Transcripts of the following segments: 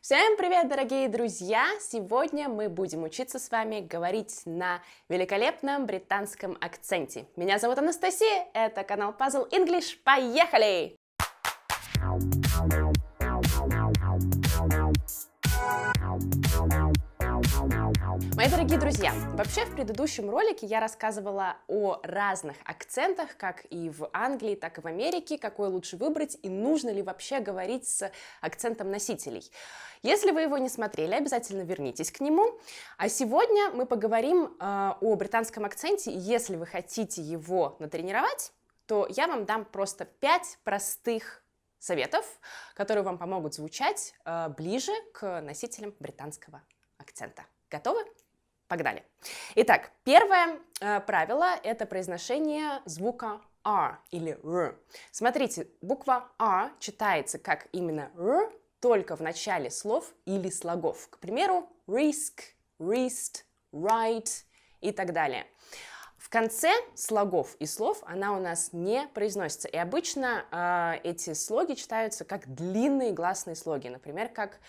Всем привет, дорогие друзья! Сегодня мы будем учиться с вами говорить на великолепном британском акценте. Меня зовут Анастасия, это канал Puzzle English. Поехали! Поехали! Мои дорогие друзья, вообще в предыдущем ролике я рассказывала о разных акцентах, как и в Англии, так и в Америке, какой лучше выбрать и нужно ли вообще говорить с акцентом носителей. Если вы его не смотрели, обязательно вернитесь к нему. А сегодня мы поговорим э, о британском акценте, и если вы хотите его натренировать, то я вам дам просто 5 простых советов, которые вам помогут звучать э, ближе к носителям британского акцента. Готовы? Погнали. Итак, первое э, правило – это произношение звука R «а» или R. Смотрите, буква R «а» читается как именно R, только в начале слов или слогов. К примеру, risk, wrist, right и так далее. В конце слогов и слов она у нас не произносится. И обычно э, эти слоги читаются как длинные гласные слоги, например, как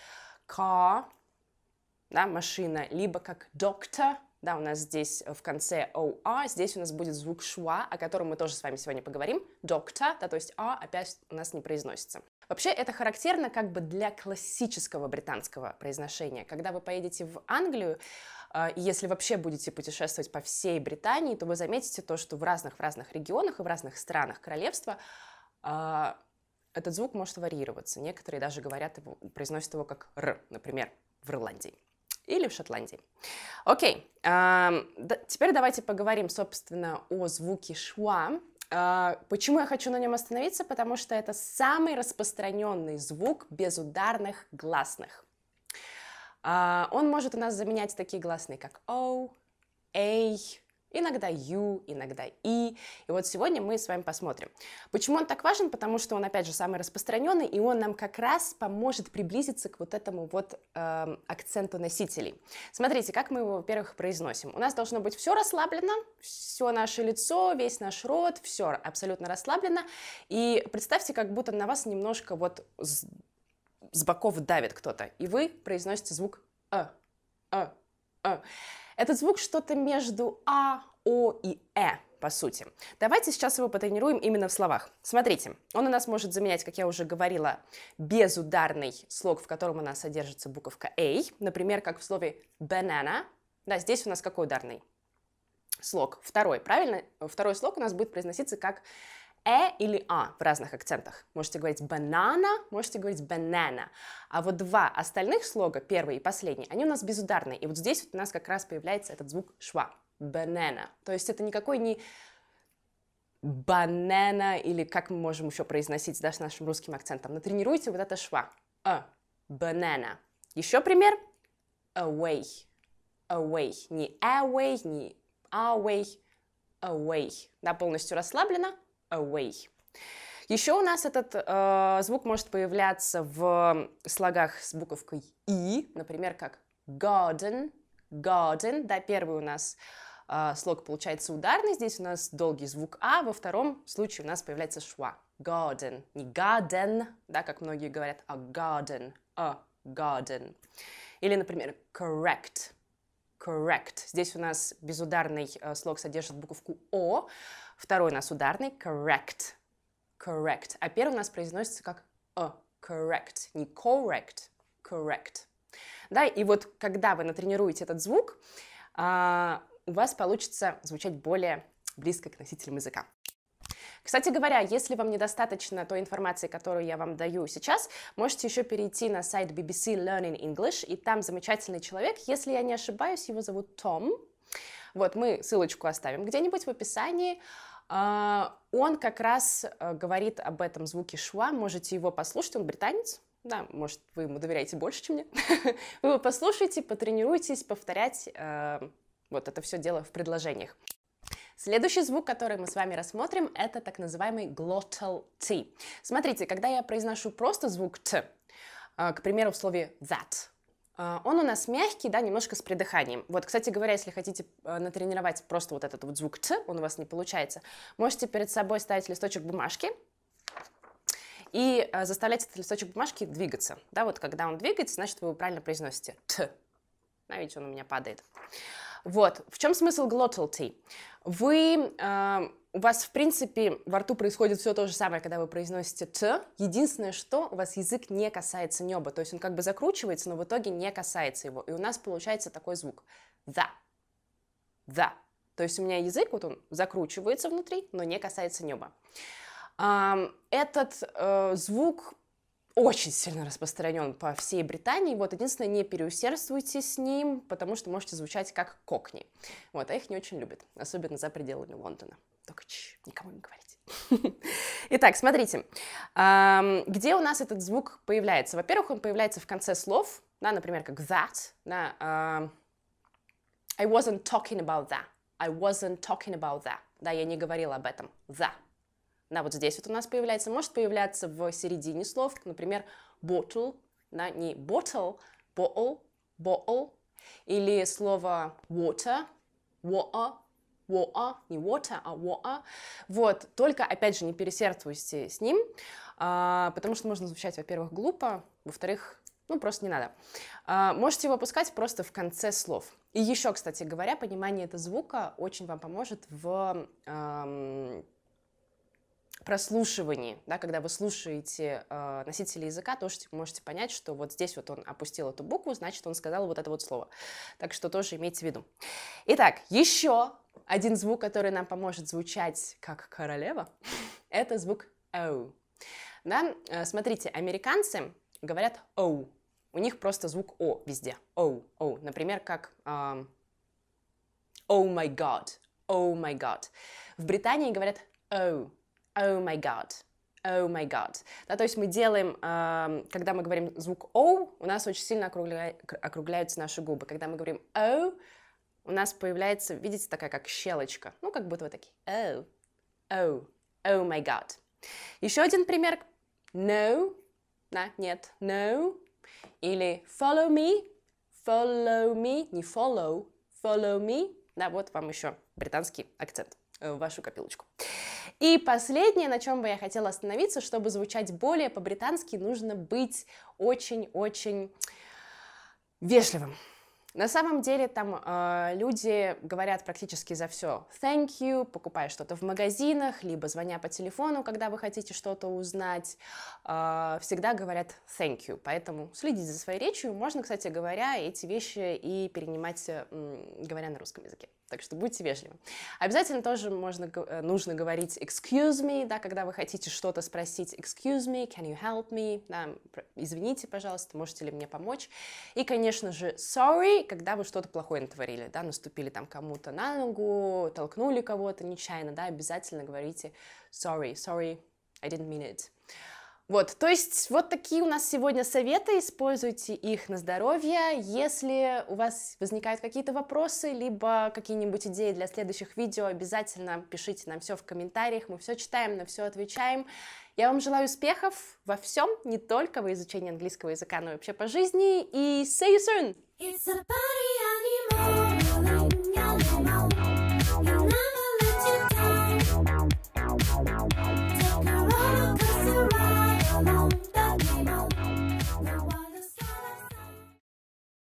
car, да, машина, либо как доктор, да, у нас здесь э, в конце OR, здесь у нас будет звук шва, о котором мы тоже с вами сегодня поговорим, доктор, да, то есть А опять у нас не произносится. Вообще это характерно как бы для классического британского произношения. Когда вы поедете в Англию, э, и если вообще будете путешествовать по всей Британии, то вы заметите то, что в разных в разных регионах и в разных странах королевства э, этот звук может варьироваться. Некоторые даже говорят его, произносят его как р, например, в Ирландии или в Шотландии. Окей, эм, теперь давайте поговорим, собственно, о звуке шва. Э, почему я хочу на нем остановиться? Потому что это самый распространенный звук безударных гласных. Э, он может у нас заменять такие гласные, как «о», «эй», Иногда you, иногда и. И вот сегодня мы с вами посмотрим. Почему он так важен? Потому что он, опять же, самый распространенный, и он нам как раз поможет приблизиться к вот этому вот э, акценту носителей. Смотрите, как мы его, во-первых, произносим. У нас должно быть все расслаблено, все наше лицо, весь наш рот, все абсолютно расслаблено. И представьте, как будто на вас немножко вот с, с боков давит кто-то, и вы произносите звук «э», «э», Э, этот звук что-то между а, о и э по сути. Давайте сейчас его потренируем именно в словах. Смотрите, он у нас может заменять, как я уже говорила, безударный слог, в котором у нас содержится буковка «а», например, как в слове «banana». Да, здесь у нас какой ударный? Слог. Второй, правильно? Второй слог у нас будет произноситься как э или а в разных акцентах. Можете говорить банана, можете говорить банана. А вот два остальных слога, первый и последний, они у нас безударные. И вот здесь вот у нас как раз появляется этот звук шва. Банана. То есть это никакой не банана или как мы можем еще произносить даже с нашим русским акцентом. Натренируйте вот это шва. А, банана. Еще пример. Away. Away. Не away, не away. Away. Да, полностью расслаблено away. Еще у нас этот э, звук может появляться в слогах с буковкой и, например, как garden, garden. Да, первый у нас э, слог получается ударный, здесь у нас долгий звук а, во втором случае у нас появляется шва. Garden, не garden, да, как многие говорят, а garden, a garden. Или, например, correct correct. Здесь у нас безударный э, слог содержит буковку О, второй у нас ударный correct, correct, а первый у нас произносится как a, «Э». correct, не correct, correct. Да, и вот когда вы натренируете этот звук, а, у вас получится звучать более близко к носителям языка. Кстати говоря, если вам недостаточно той информации, которую я вам даю сейчас, можете еще перейти на сайт BBC Learning English, и там замечательный человек, если я не ошибаюсь, его зовут Том. Вот, мы ссылочку оставим где-нибудь в описании. А, он как раз э, говорит об этом звуке шва, можете его послушать, он британец, да, может, вы ему доверяете больше, чем мне. вы его послушайте, потренируйтесь повторять э, вот это все дело в предложениях. Следующий звук, который мы с вами рассмотрим, это так называемый glottal T. Смотрите, когда я произношу просто звук Т, а, к примеру, в слове that, а, он у нас мягкий, да, немножко с придыханием. Вот, кстати говоря, если хотите а, натренировать просто вот этот вот звук «т», он у вас не получается, можете перед собой ставить листочек бумажки и заставлять этот листочек бумажки двигаться. Да, вот когда он двигается, значит, вы его правильно произносите «т». Да, видите, он у меня падает. Вот, в чем смысл glottality? Вы, э, у вас, в принципе, во рту происходит все то же самое, когда вы произносите «т». Единственное, что у вас язык не касается неба, то есть он как бы закручивается, но в итоге не касается его. И у нас получается такой звук «да», «да». То есть у меня язык, вот он закручивается внутри, но не касается неба. Этот э, звук очень сильно распространен по всей Британии. Вот единственное, не переусердствуйте с ним, потому что можете звучать как кокни. Вот, а их не очень любят, особенно за пределами Лондона. Только чш, никому не говорите. Итак, смотрите, где у нас этот звук появляется? Во-первых, он появляется в конце слов, да, например, как that, да, I wasn't talking about that, I wasn't talking about that, да, я не говорила об этом, that, да, вот здесь вот у нас появляется. Может появляться в середине слов, например, bottle, да, не bottle, bottle, bottle, или слово water, water, water, не water, а water. Вот, только, опять же, не пересердствуйте с ним, а, потому что можно звучать, во-первых, глупо, во-вторых, ну, просто не надо. А, можете его пускать просто в конце слов. И еще, кстати говоря, понимание этого звука очень вам поможет в прослушивании, да, когда вы слушаете э, носителя языка, тоже типа можете понять, что вот здесь вот он опустил эту букву, значит, он сказал вот это вот слово. Так что тоже имейте в виду. Итак, еще один звук, который нам поможет звучать как королева, это звук «оу». Да? Э, смотрите, американцы говорят «оу». У них просто звук «о» везде. «Оу», «оу». Например, как э, «oh my god», «oh my В Британии говорят «оу», oh my god, oh my god. Да, то есть мы делаем, э, когда мы говорим звук О, «Oh», у нас очень сильно округля... округляются наши губы. Когда мы говорим О, «Oh», у нас появляется, видите, такая как щелочка. Ну, как будто вот такие О, «Oh», О, oh my god. Еще один пример. No, да, нет, no. Или follow me, follow me, не follow, follow me. Да, вот вам еще британский акцент в вашу копилочку. И последнее, на чем бы я хотела остановиться, чтобы звучать более по-британски, нужно быть очень-очень вежливым. На самом деле там э, люди говорят практически за все. Thank you, покупая что-то в магазинах, либо звоня по телефону, когда вы хотите что-то узнать, э, всегда говорят thank you. Поэтому следите за своей речью. Можно, кстати говоря, эти вещи и перенимать, э, говоря на русском языке. Так что будьте вежливы. Обязательно тоже можно, э, нужно говорить excuse me, да, когда вы хотите что-то спросить, excuse me, can you help me, да, извините, пожалуйста, можете ли мне помочь. И, конечно же, sorry, когда вы что-то плохое натворили, да, наступили там кому-то на ногу, толкнули кого-то нечаянно, да, обязательно говорите sorry, sorry, I didn't mean it. Вот, то есть вот такие у нас сегодня советы, используйте их на здоровье. Если у вас возникают какие-то вопросы, либо какие-нибудь идеи для следующих видео, обязательно пишите нам все в комментариях, мы все читаем, на все отвечаем. Я вам желаю успехов во всем, не только в изучении английского языка, но и вообще по жизни, и see you soon! It's a party